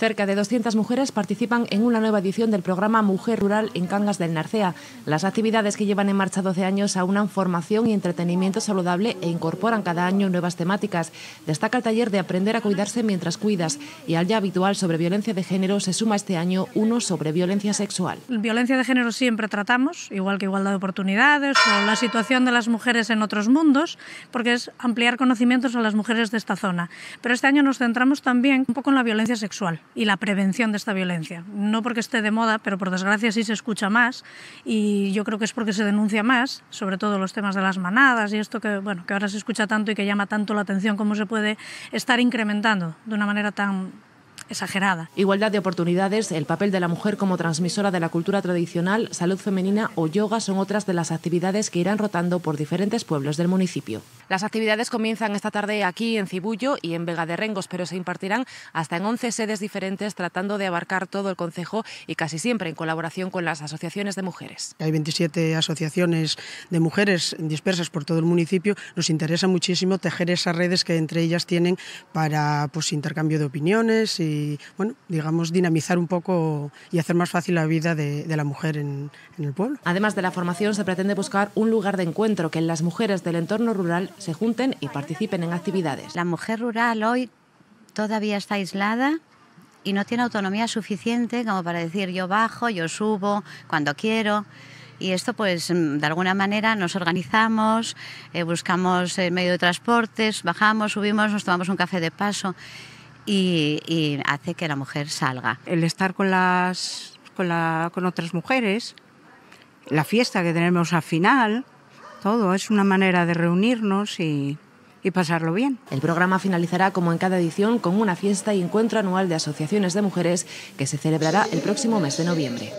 Cerca de 200 mujeres participan en una nueva edición del programa Mujer Rural en Cangas del Narcea. Las actividades que llevan en marcha 12 años aunan formación y entretenimiento saludable e incorporan cada año nuevas temáticas. Destaca el taller de Aprender a cuidarse mientras cuidas y al ya habitual sobre violencia de género se suma este año uno sobre violencia sexual. Violencia de género siempre tratamos, igual que igualdad de oportunidades o la situación de las mujeres en otros mundos, porque es ampliar conocimientos a las mujeres de esta zona. Pero este año nos centramos también un poco en la violencia sexual y la prevención de esta violencia. No porque esté de moda, pero por desgracia sí se escucha más y yo creo que es porque se denuncia más, sobre todo los temas de las manadas y esto que, bueno, que ahora se escucha tanto y que llama tanto la atención, cómo se puede estar incrementando de una manera tan exagerada. Igualdad de oportunidades, el papel de la mujer como transmisora de la cultura tradicional, salud femenina o yoga son otras de las actividades que irán rotando por diferentes pueblos del municipio. Las actividades comienzan esta tarde aquí en Cibullo y en Vega de Rengos, pero se impartirán hasta en 11 sedes diferentes, tratando de abarcar todo el concejo y casi siempre en colaboración con las asociaciones de mujeres. Hay 27 asociaciones de mujeres dispersas por todo el municipio. Nos interesa muchísimo tejer esas redes que entre ellas tienen para pues, intercambio de opiniones y, bueno, digamos, dinamizar un poco y hacer más fácil la vida de, la mujer en, en el pueblo. Además de la formación, se pretende buscar un lugar de encuentro que en las mujeres del entorno rural se junten y participen en actividades. La mujer rural hoy todavía está aislada y no tiene autonomía suficiente como para decir yo bajo, yo subo, cuando quiero. Y esto, pues, mm, de alguna manera nos organizamos, eh, buscamos el eh, medio de transportes, bajamos, subimos, nos tomamos un café de paso y, hace que la mujer salga. El estar con, las, con, con otras mujeres, la fiesta que tenemos al final, todo. Es una manera de reunirnos y, pasarlo bien. El programa finalizará, como en cada edición, con una fiesta y encuentro anual de asociaciones de mujeres que se celebrará el próximo mes de noviembre.